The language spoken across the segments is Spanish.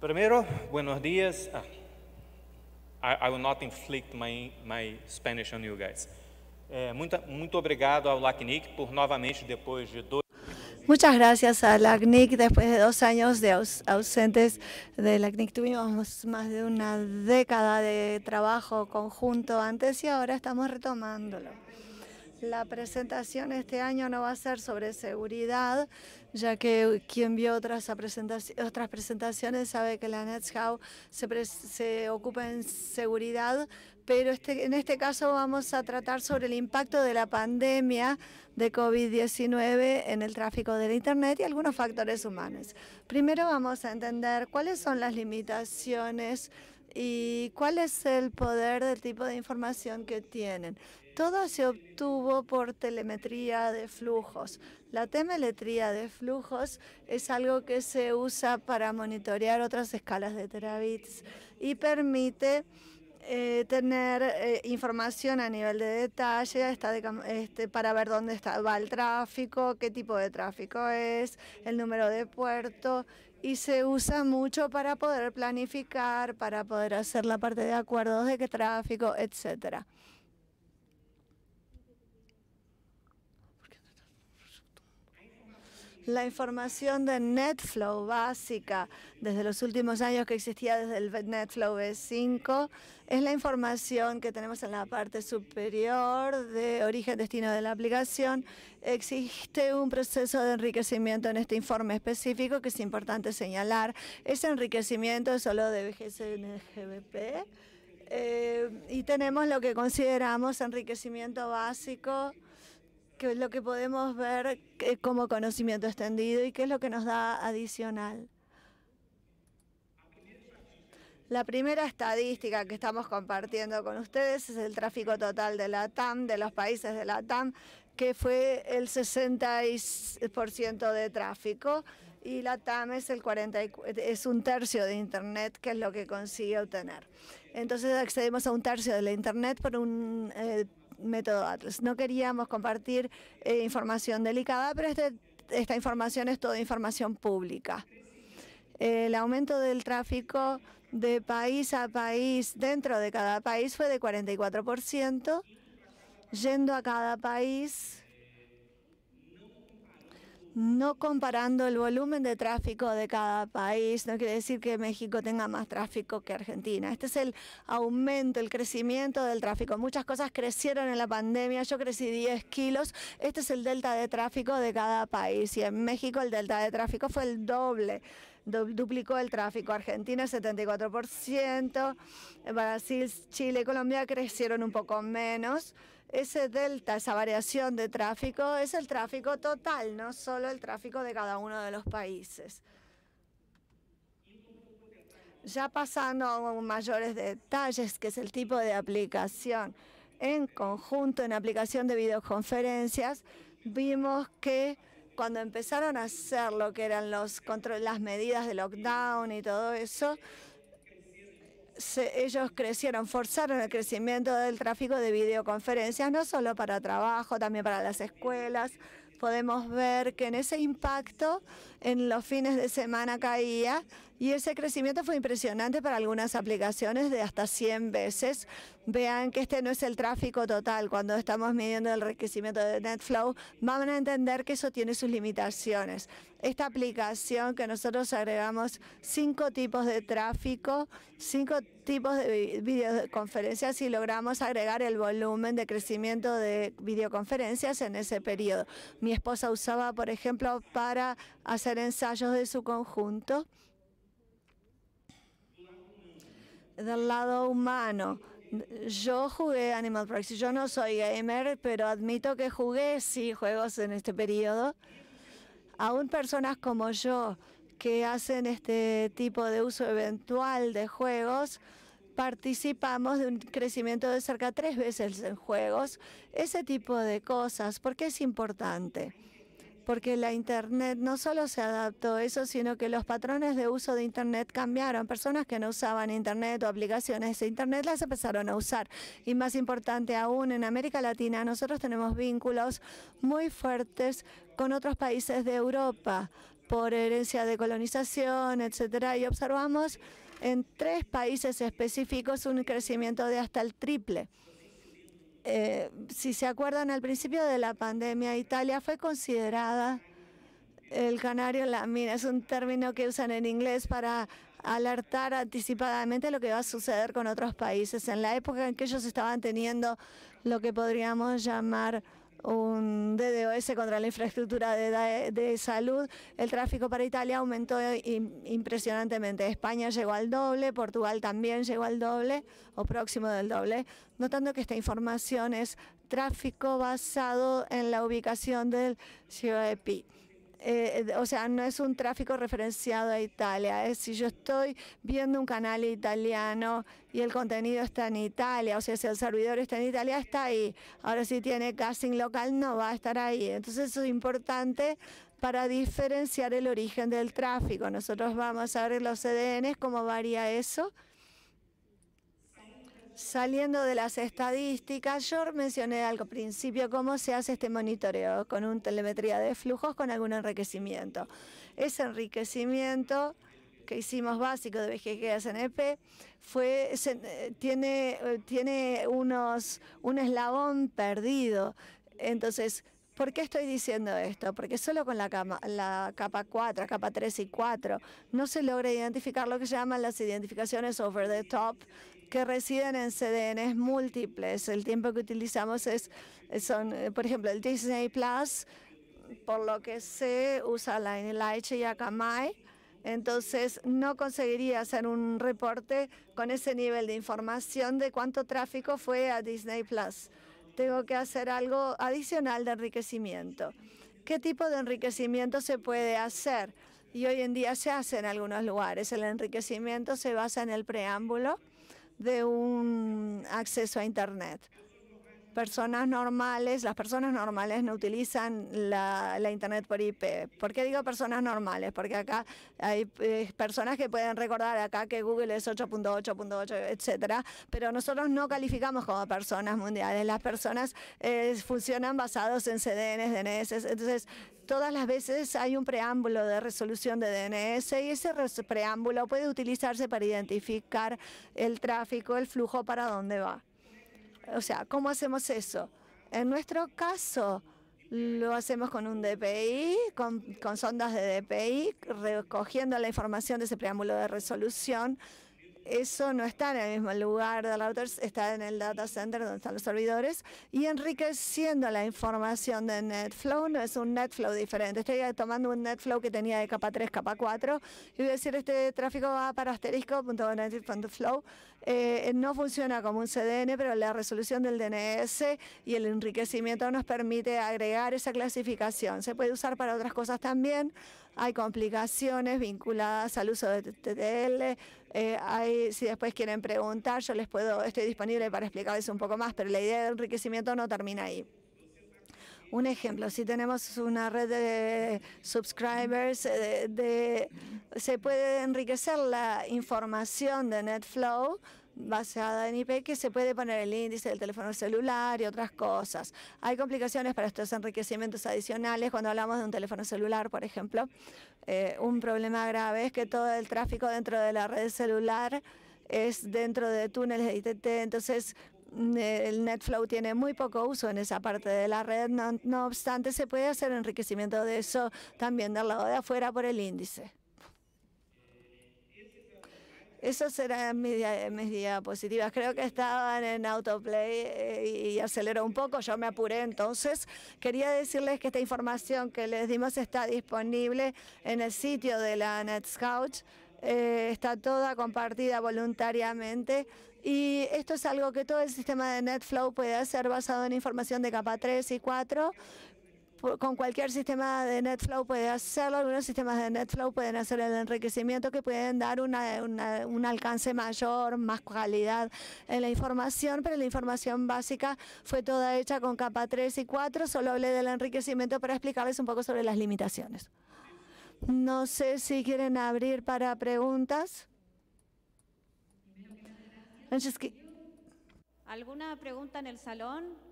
Primero, buenos días. Ah, I, will not inflict my, my Spanish on you guys. Eh, por novamente, Muchas gracias a LACNIC. Después de dos años de ausentes de LACNIC, tuvimos más de una década de trabajo conjunto antes y ahora estamos retomándolo. La presentación este año no va a ser sobre seguridad, ya que quien vio otras, presentaciones, otras presentaciones sabe que la NETSHOW se, ocupa en seguridad, pero este, en este caso vamos a tratar sobre el impacto de la pandemia de COVID-19 en el tráfico de Internet y algunos factores humanos. Primero vamos a entender cuáles son las limitaciones y cuál es el poder del tipo de información que tienen. Todo se obtuvo por telemetría de flujos. La telemetría de flujos es algo que se usa para monitorear otras escalas de terabits y permite eh, tener eh, información a nivel de detalle este, para ver dónde está, va el tráfico, qué tipo de tráfico es, el número de puerto y se usa mucho para poder planificar, para poder hacer la parte de acuerdos de qué tráfico, etcétera. La información de NetFlow básica desde los últimos años que existía desde el NetFlow V5 es la información que tenemos en la parte superior de origen-destino de la aplicación. Existe un proceso de enriquecimiento en este informe específico que es importante señalar. Ese enriquecimiento es solo de BGP eh, y tenemos lo que consideramos enriquecimiento básico es lo que podemos ver eh, como conocimiento extendido y qué es lo que nos da adicional. La primera estadística que estamos compartiendo con ustedes es el tráfico total de la TAM, de los países de la TAM, que fue el 60% de tráfico y la TAM es, el 40, es un tercio de Internet, que es lo que consigue obtener. Entonces accedemos a un tercio de la Internet por un eh, método No queríamos compartir eh, información delicada, pero este, esta información es toda información pública. El aumento del tráfico de país a país dentro de cada país fue de 44%, yendo a cada país no comparando el volumen de tráfico de cada país, no quiere decir que México tenga más tráfico que Argentina. Este es el aumento, el crecimiento del tráfico. Muchas cosas crecieron en la pandemia, yo crecí 10 kilos, este es el delta de tráfico de cada país y en México el delta de tráfico fue el doble duplicó el tráfico. Argentina 74%, Brasil, Chile y Colombia crecieron un poco menos. Ese delta, esa variación de tráfico, es el tráfico total, no solo el tráfico de cada uno de los países. Ya pasando a mayores detalles, que es el tipo de aplicación. En conjunto, en aplicación de videoconferencias, vimos que cuando empezaron a hacer lo que eran los las medidas de lockdown y todo eso, ellos crecieron, forzaron el crecimiento del tráfico de videoconferencias, no solo para trabajo, también para las escuelas. Podemos ver que en ese impacto en los fines de semana caía y ese crecimiento fue impresionante para algunas aplicaciones de hasta 100 veces. Vean que este no es el tráfico total. Cuando estamos midiendo el crecimiento de NetFlow, van a entender que eso tiene sus limitaciones. Esta aplicación que nosotros agregamos cinco tipos de tráfico, cinco tipos de videoconferencias y logramos agregar el volumen de crecimiento de videoconferencias en ese periodo. Mi esposa usaba, por ejemplo, para hacer hacer ensayos de su conjunto. Del lado humano, yo jugué Animal Crossing. Yo no soy gamer, pero admito que jugué, sí, juegos en este periodo. Aún personas como yo, que hacen este tipo de uso eventual de juegos, participamos de un crecimiento de cerca tres veces en juegos, ese tipo de cosas, porque es importante porque la Internet no solo se adaptó a eso, sino que los patrones de uso de Internet cambiaron. Personas que no usaban Internet o aplicaciones de Internet las empezaron a usar. Y más importante aún, en América Latina nosotros tenemos vínculos muy fuertes con otros países de Europa por herencia de colonización, etcétera, y observamos en tres países específicos un crecimiento de hasta el triple. Eh, si se acuerdan, al principio de la pandemia, Italia fue considerada el canario en la mina. Es un término que usan en inglés para alertar anticipadamente lo que va a suceder con otros países. En la época en que ellos estaban teniendo lo que podríamos llamar un DDoS contra la infraestructura de, salud, el tráfico para Italia aumentó impresionantemente. España llegó al doble, Portugal también llegó al doble o próximo del doble, notando que esta información es tráfico basado en la ubicación del IP. Eh, o sea, no es un tráfico referenciado a Italia. Es si yo estoy viendo un canal italiano y el contenido está en Italia, o sea, si el servidor está en Italia, está ahí. Ahora si tiene casting local, no va a estar ahí. Entonces eso es importante para diferenciar el origen del tráfico. Nosotros vamos a ver los CDNs, e cómo varía eso. Saliendo de las estadísticas, yo mencioné al principio cómo se hace este monitoreo con una telemetría de flujos con algún enriquecimiento. Ese enriquecimiento que hicimos básico de BGG a CNP fue, tiene, tiene unos, un eslabón perdido. Entonces, ¿Por qué estoy diciendo esto? Porque solo con la, capa 4, capa 3 y 4 no se logra identificar lo que se llaman las identificaciones over the top que residen en CDNs múltiples. El tiempo que utilizamos es, son, eh, por ejemplo, el Disney Plus, por lo que se usa la NLH y Akamai. Entonces no conseguiría hacer un reporte con ese nivel de información de cuánto tráfico fue a Disney Plus. Tengo que hacer algo adicional de enriquecimiento. ¿Qué tipo de enriquecimiento se puede hacer? Y hoy en día se hace en algunos lugares. El enriquecimiento se basa en el preámbulo de un acceso a Internet personas normales, las personas normales no utilizan la, Internet por IP. ¿Por qué digo personas normales? Porque acá hay eh, personas que pueden recordar acá que Google es 8.8.8, etcétera, pero nosotros no calificamos como personas mundiales. Las personas eh, funcionan basados en CDNs, DNS, entonces todas las veces hay un preámbulo de resolución de DNS y ese preámbulo puede utilizarse para identificar el tráfico, el flujo para dónde va. O sea, ¿cómo hacemos eso? En nuestro caso, lo hacemos con un DPI, con, sondas de DPI, recogiendo la información de ese preámbulo de resolución eso no está en el mismo lugar de routers, está en el data center donde están los servidores y enriqueciendo la información de NetFlow. No es un NetFlow diferente. Estoy tomando un NetFlow que tenía de capa 3, capa 4 y voy a decir este tráfico va para asterisco.net.flow. Eh, no funciona como un CDN, pero la resolución del DNS y el enriquecimiento nos permite agregar esa clasificación. Se puede usar para otras cosas también. Hay complicaciones vinculadas al uso de TTL, eh, si después quieren preguntar, yo les puedo, estoy disponible para explicarles un poco más, pero la idea de enriquecimiento no termina ahí. Un ejemplo, si tenemos una red de subscribers, eh, se puede enriquecer la información de NetFlow basada en IP que se puede poner el índice del teléfono celular y otras cosas. Hay complicaciones para estos enriquecimientos adicionales cuando hablamos de un teléfono celular, por ejemplo. Eh, un problema grave es que todo el tráfico dentro de la red celular es dentro de túneles de ITT, entonces mm, el NetFlow tiene muy poco uso en esa parte de la red, no obstante se puede hacer enriquecimiento de eso también del lado de afuera por el índice. Esas serán mis, diapositivas. Creo que estaban en autoplay eh, y aceleró un poco, yo me apuré entonces. Quería decirles que esta información que les dimos está disponible en el sitio de la NetScout. Eh, está toda compartida voluntariamente y esto es algo que todo el sistema de NetFlow puede hacer basado en información de capa 3 y 4 con cualquier sistema de NetFlow puede hacerlo, algunos sistemas de NetFlow pueden hacer el enriquecimiento que pueden dar un alcance mayor, más calidad en la información, pero la información básica fue toda hecha con capa 3 y 4, solo hablé del enriquecimiento para explicarles un poco sobre las limitaciones. No sé si quieren abrir para preguntas. ¿Alguna pregunta en el salón?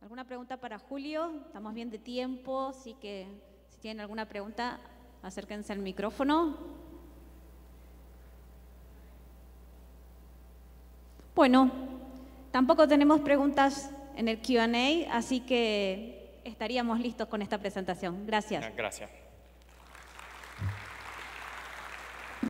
¿Alguna pregunta para Julio? Estamos bien de tiempo, así que si tienen alguna pregunta, acérquense al micrófono. Bueno, tampoco tenemos preguntas en el QA, así que estaríamos listos con esta presentación. Gracias. Gracias.